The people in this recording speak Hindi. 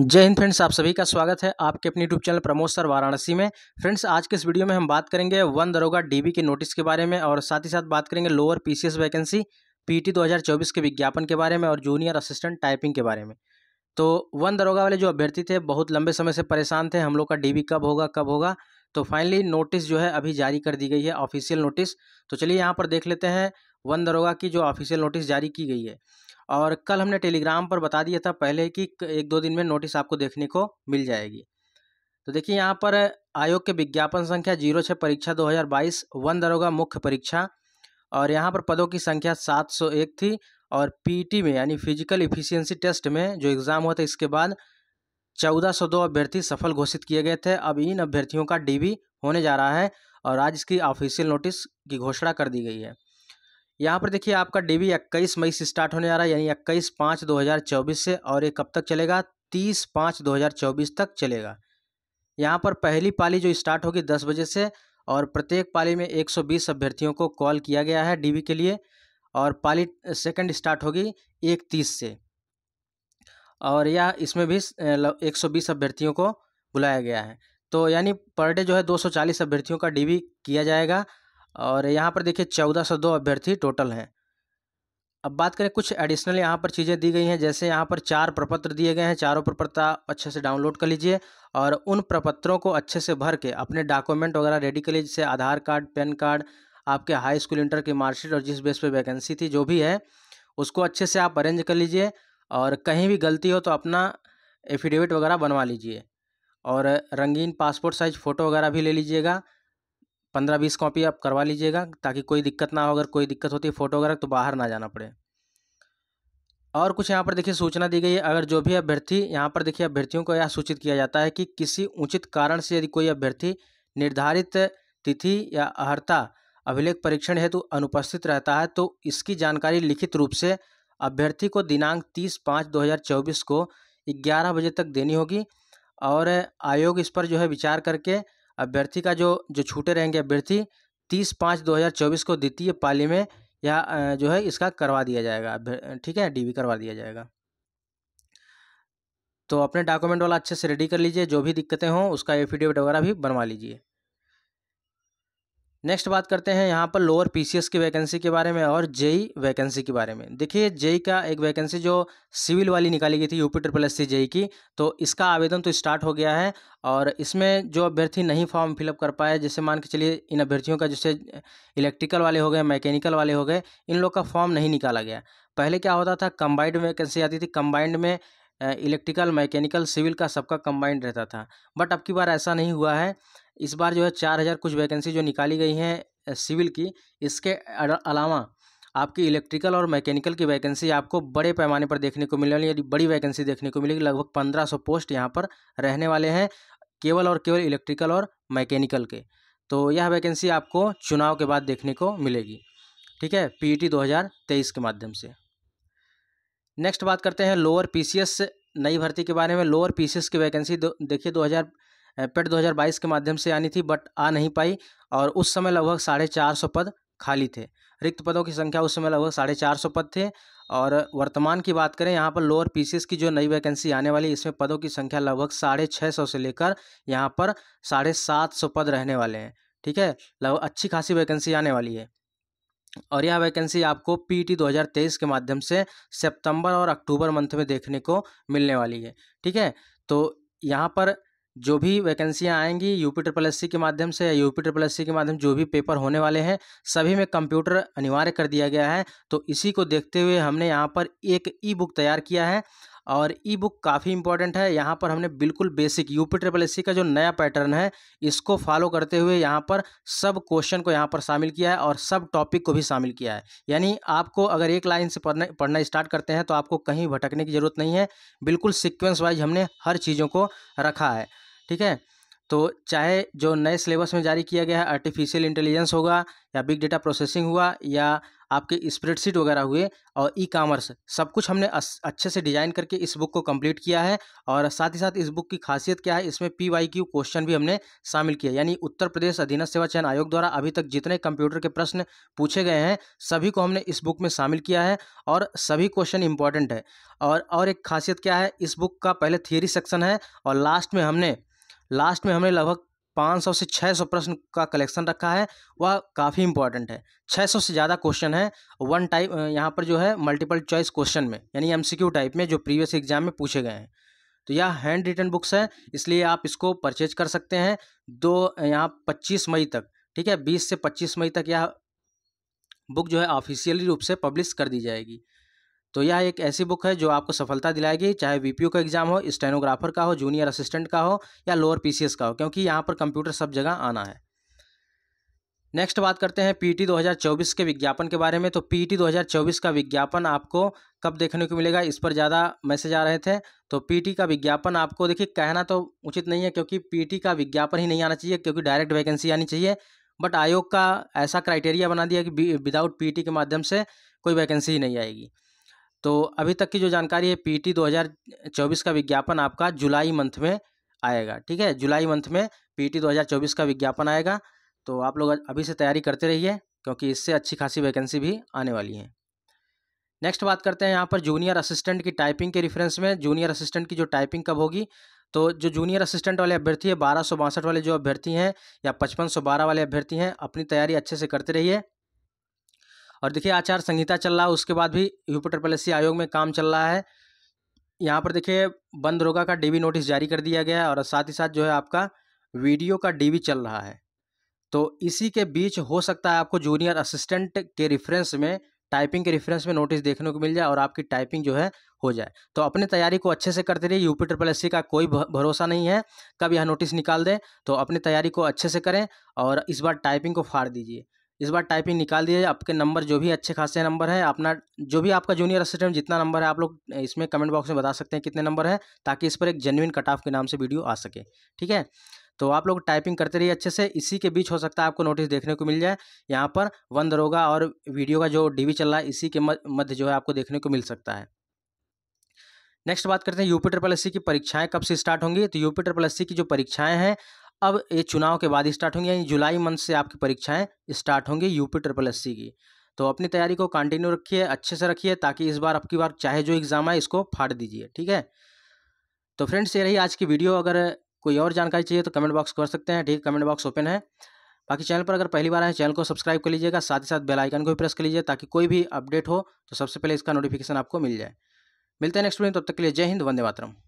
जय हिंद फ्रेंड्स आप सभी का स्वागत है आपके अपने YouTube channel Pramod sir Varanasi में फ्रेंड्स आज के इस वीडियो में हम बात करेंगे वन दरोगा डीबी के नोटिस के बारे में और साथ ही साथ बात करेंगे लोअर पीसीएस वैकेंसी पीटी 2024 के विज्ञापन के बारे में और जूनियर असिस्टेंट टाइपिंग के बारे में तो वन दरोगा वाले जो अभ्यर्थी थे बहुत लंबे समय से परेशान थे हम लोग का डी कब होगा कब होगा तो फाइनली नोटिस जो है अभी जारी कर दी गई है ऑफिशियल नोटिस तो चलिए यहाँ पर देख लेते हैं वन दरोगा की जो ऑफिशियल नोटिस जारी की गई है और कल हमने टेलीग्राम पर बता दिया था पहले कि एक दो दिन में नोटिस आपको देखने को मिल जाएगी तो देखिए यहाँ पर आयोग के विज्ञापन संख्या जीरो छः परीक्षा 2022 वन दरोगा मुख्य परीक्षा और यहाँ पर पदों की संख्या 701 थी और पीटी e में यानी फिजिकल इफिशियंसी टेस्ट में जो एग्ज़ाम हुआ था इसके बाद 1402 अभ्यर्थी सफल घोषित किए गए थे अब इन अभ्यर्थियों का डीबी होने जा रहा है और आज इसकी ऑफिशियल नोटिस की घोषणा कर दी गई है यहाँ पर देखिए आपका डी बी इक्कीस मई से स्टार्ट होने जा रहा है यानी इक्कीस पाँच दो हज़ार चौबीस से और ये कब तक चलेगा तीस पाँच दो हज़ार चौबीस तक चलेगा यहाँ पर पहली पाली जो स्टार्ट होगी दस बजे से और प्रत्येक पाली में एक सौ बीस अभ्यर्थियों को कॉल किया गया है डी के लिए और पाली सेकेंड स्टार्ट होगी एक तीस से और यह इसमें भी एक सौ बीस अभ्यर्थियों को बुलाया गया है तो यानी पर डे जो है दो सौ चालीस अभ्यर्थियों का डी किया जाएगा और यहाँ पर देखिए चौदह सौ दो अभ्यर्थी टोटल हैं अब बात करें कुछ एडिशनल यहाँ पर चीज़ें दी गई हैं जैसे यहाँ पर चार प्रपत्र दिए गए हैं चारों प्रपत्र अच्छे से डाउनलोड कर लीजिए और उन प्रपत्रों को अच्छे से भर के अपने डॉक्यूमेंट वगैरह रेडी कर लीजिए जैसे आधार कार्ड पैन कार्ड आपके हाई स्कूल इंटर की मार्कशीट और जिस बेस पर वैकेंसी थी जो भी है उसको अच्छे से आप अरेंज कर लीजिए और कहीं भी गलती हो तो अपना एफिडेविट वगैरह बनवा लीजिए और रंगीन पासपोर्ट साइज़ फ़ोटो वगैरह भी ले लीजिएगा पंद्रह बीस कॉपी आप करवा लीजिएगा ताकि कोई दिक्कत ना हो अगर कोई दिक्कत होती है फ़ोटो वगैरह तो बाहर ना जाना पड़े और कुछ यहाँ पर देखिए सूचना दी गई है अगर जो भी अभ्यर्थी यहाँ पर देखिए अभ्यर्थियों को यह सूचित किया जाता है कि किसी उचित कारण से यदि कोई अभ्यर्थी निर्धारित तिथि या अहर्ता अभिलेख परीक्षण हेतु अनुपस्थित रहता है तो इसकी जानकारी लिखित रूप से अभ्यर्थी को दिनांक तीस पाँच दो हज़ार चौबीस को ग्यारह बजे तक देनी होगी और आयोग इस पर जो है विचार करके अभ्यर्थी का जो जो छूटे रहेंगे अभ्यर्थी तीस पाँच दो हज़ार चौबीस को द्वितीय पाली में या जो है इसका करवा दिया जाएगा ठीक है डीवी करवा दिया जाएगा तो अपने डॉक्यूमेंट वाला अच्छे से रेडी कर लीजिए जो भी दिक्कतें हों उसका एफिडेविट वगैरह भी बनवा लीजिए नेक्स्ट बात करते हैं यहाँ पर लोअर पीसीएस की वैकेंसी के बारे में और जेई वैकेंसी के बारे में देखिए जेई का एक वैकेंसी जो सिविल वाली निकाली गई थी UP triple S C JE की तो इसका आवेदन तो स्टार्ट हो गया है और इसमें जो अभ्यर्थी नहीं फॉर्म फिलअप कर पाए जैसे मान के चलिए इन अभ्यर्थियों का जैसे इलेक्ट्रिकल वाले हो गए मैकेनिकल वाले हो गए इन लोग का फॉर्म नहीं निकाला गया पहले क्या होता था कम्बाइंड वैकेंसी आती थी कम्बाइंड में इलेक्ट्रिकल मैकेनिकल सिविल का सबका कम्बाइंड रहता था बट अब की बार ऐसा नहीं हुआ है इस बार जो है चार हज़ार कुछ वैकेंसी जो निकाली गई हैं सिविल की इसके अलावा आपकी इलेक्ट्रिकल और मैकेनिकल की वैकेंसी आपको बड़े पैमाने पर देखने को मिलने वाली बड़ी वैकेंसी देखने को मिलेगी लगभग पंद्रह सौ पोस्ट यहाँ पर रहने वाले हैं केवल और केवल इलेक्ट्रिकल और मैकेनिकल के तो यह वैकेंसी आपको चुनाव के बाद देखने को मिलेगी ठीक है पीईटी e 2023 के माध्यम से नेक्स्ट बात करते हैं लोअर पीसीएस नई भर्ती के बारे में लोअर पीसीएस की वैकेंसी देखिए 2000 पेट 2022 के माध्यम से आनी थी बट आ नहीं पाई और उस समय लगभग साढ़े चार सौ पद खाली थे रिक्त पदों की संख्या उस समय लगभग साढ़े चार सौ पद थे और वर्तमान की बात करें यहाँ पर लोअर पीसीस की जो नई वैकेंसी आने वाली इसमें पदों की संख्या लगभग साढ़े छः सौ से लेकर यहाँ पर साढ़े सात सौ पद रहने वाले हैं ठीक है लगभग अच्छी खासी वैकेंसी आने वाली है और यह वैकेंसी आपको पीटी 2023 e के माध्यम से सितंबर और अक्टूबर मंथ में देखने को मिलने वाली है ठीक है तो यहाँ पर जो भी वैकेंसियाँ आएंगी यूपी ट्रिपल एस सी के माध्यम से या यूपी ट्रिपल एस सी के माध्यम जो भी पेपर होने वाले हैं सभी में कंप्यूटर अनिवार्य कर दिया गया है तो इसी को देखते हुए हमने यहाँ पर एक ई बुक तैयार किया है और ई बुक काफ़ी इंपॉर्टेंट है यहाँ पर हमने बिल्कुल basic U P triple S C का जो नया पैटर्न है इसको फॉलो करते हुए यहाँ पर सब क्वेश्चन को यहाँ पर शामिल किया है और सब टॉपिक को भी शामिल किया है यानी आपको अगर एक लाइन से पढ़ने पढ़ना स्टार्ट करते हैं तो आपको कहीं भटकने की ज़रूरत नहीं है बिल्कुल सिक्वेंस वाइज हमने हर चीज़ों को रखा है ठीक है तो चाहे जो नए सिलेबस में जारी किया गया है आर्टिफिशियल इंटेलिजेंस होगा या बिग डेटा प्रोसेसिंग हुआ या आपके स्प्रेडशीट वगैरह हुए और ई कॉमर्स सब कुछ हमने अच्छे से डिजाइन करके इस बुक को कंप्लीट किया है और साथ ही साथ इस बुक की खासियत क्या है इसमें पी वाई क्यू क्वेश्चन भी हमने शामिल किया यानी उत्तर प्रदेश अधीन सेवा चयन आयोग द्वारा अभी तक जितने कंप्यूटर के प्रश्न पूछे गए हैं सभी को हमने इस बुक में शामिल किया है और सभी क्वेश्चन इंपॉर्टेंट है और और एक खासियत क्या है इस बुक का पहले थियरी सेक्शन है और लास्ट में हमने लास्ट में हमने लगभग पाँच सौ से छः सौ प्रश्न का कलेक्शन रखा है वह काफ़ी इंपॉर्टेंट है 600 सौ से ज़्यादा क्वेश्चन है वन टाइप यहाँ पर जो है मल्टीपल चॉइस क्वेश्चन में यानी एमसीक्यू टाइप में जो प्रीवियस एग्जाम में पूछे गए हैं तो यह हैंड रिटन बुक्स है इसलिए आप इसको परचेज कर सकते हैं दो यहाँ पच्चीस मई तक ठीक है बीस से पच्चीस मई तक यह बुक जो है ऑफिशियली रूप से पब्लिश कर दी जाएगी तो यह एक ऐसी बुक है जो आपको सफलता दिलाएगी चाहे वीपीयू का एग्जाम हो स्टेनोग्राफर का हो जूनियर असिस्टेंट का हो या लोअर पीसीएस का हो क्योंकि यहाँ पर कंप्यूटर सब जगह आना है नेक्स्ट बात करते हैं पीटी e 2024 के विज्ञापन के बारे में तो पीटी e 2024 का विज्ञापन आपको कब देखने को मिलेगा इस पर ज़्यादा मैसेज आ रहे थे तो पीटी e का विज्ञापन आपको देखिए कहना तो उचित नहीं है क्योंकि पीटी का विज्ञापन ही नहीं आना चाहिए क्योंकि डायरेक्ट वैकेंसी आनी चाहिए बट आयोग का ऐसा क्राइटेरिया बना दिया कि विदाउट पी के माध्यम से कोई वैकेंसी ही नहीं आएगी तो अभी तक की जो जानकारी है पीटी 2024 का विज्ञापन आपका जुलाई मंथ में आएगा ठीक है जुलाई मंथ में पीटी 2024 का विज्ञापन आएगा तो आप लोग अभी से तैयारी करते रहिए क्योंकि इससे अच्छी खासी वैकेंसी भी आने वाली है नेक्स्ट बात करते हैं यहाँ पर जूनियर असिस्टेंट की टाइपिंग के रेफरेंस में जूनियर असिस्टेंट की जो टाइपिंग कब होगी तो जो जूनियर असिस्टेंट वाले अभ्यर्थी है बारह वाले जो अभ्यर्थी हैं या पचपन वाले अभ्यर्थी हैं अपनी तैयारी अच्छे से करते रहिए और देखिए आचार संहिता चल रहा है उसके बाद भी यूपी ट्रिपलसी आयोग में काम चल रहा है यहाँ पर देखिए बंद रोगा का डीवी नोटिस जारी कर दिया गया है और साथ ही साथ जो है आपका वीडियो का डीवी चल रहा है तो इसी के बीच हो सकता है आपको जूनियर असिस्टेंट के रेफरेंस में टाइपिंग के रेफरेंस में नोटिस देखने को मिल जाए और आपकी टाइपिंग जो है हो जाए तो अपने तैयारी को अच्छे से करते रहिए यूपी ट्रिपल एस का कोई भरोसा नहीं है कब यह नोटिस निकाल दें तो अपनी तैयारी को अच्छे से करें और इस बार टाइपिंग को फाड़ दीजिए इस बार टाइपिंग निकाल दिया जाए आपके नंबर जो भी अच्छे खासे नंबर है अपना जो भी आपका जूनियर असिस्टेंट जितना नंबर है आप लोग इसमें कमेंट बॉक्स में बता सकते हैं कितने नंबर है ताकि इस पर एक जेनविन कट ऑफ के नाम से वीडियो आ सके ठीक है तो आप लोग टाइपिंग करते रहिए अच्छे से इसी के बीच हो सकता है आपको नोटिस देखने को मिल जाए यहाँ पर वन दरोगा और वीडियो का जो डीवी चल रहा है इसी के मध्य जो है आपको देखने को मिल सकता है नेक्स्ट बात करते हैं यूपी ट्रिपल एस की परीक्षाएं कब से स्टार्ट होंगी तो यूपी ट्रिपल एस की जो परीक्षाएं हैं अब ये चुनाव के बाद स्टार्ट होंगे यानी जुलाई मंथ से आपकी परीक्षाएं स्टार्ट होंगी यूपी ट्रिपल एस की तो अपनी तैयारी को कंटिन्यू रखिए अच्छे से रखिए ताकि इस बार आपकी बार चाहे जो एग्ज़ाम आए इसको फाड़ दीजिए ठीक है तो फ्रेंड्स ये रही आज की वीडियो अगर कोई और जानकारी चाहिए तो कमेंट बॉक्स कर सकते हैं ठीक कमेंट बॉक्स ओपन है बाकी चैनल पर अगर पहली बार आए चैनल को सब्सक्राइब कर लीजिएगा साथ ही साथ बेल आइकन को भी प्रेस कर लीजिए ताकि कोई भी अपडेट हो तो सबसे पहले इसका नोटिफिकेशन आपको मिल जाए मिलते हैं नेक्स्ट वीडियो तब तक के लिए जय हिंद वंदे मातरम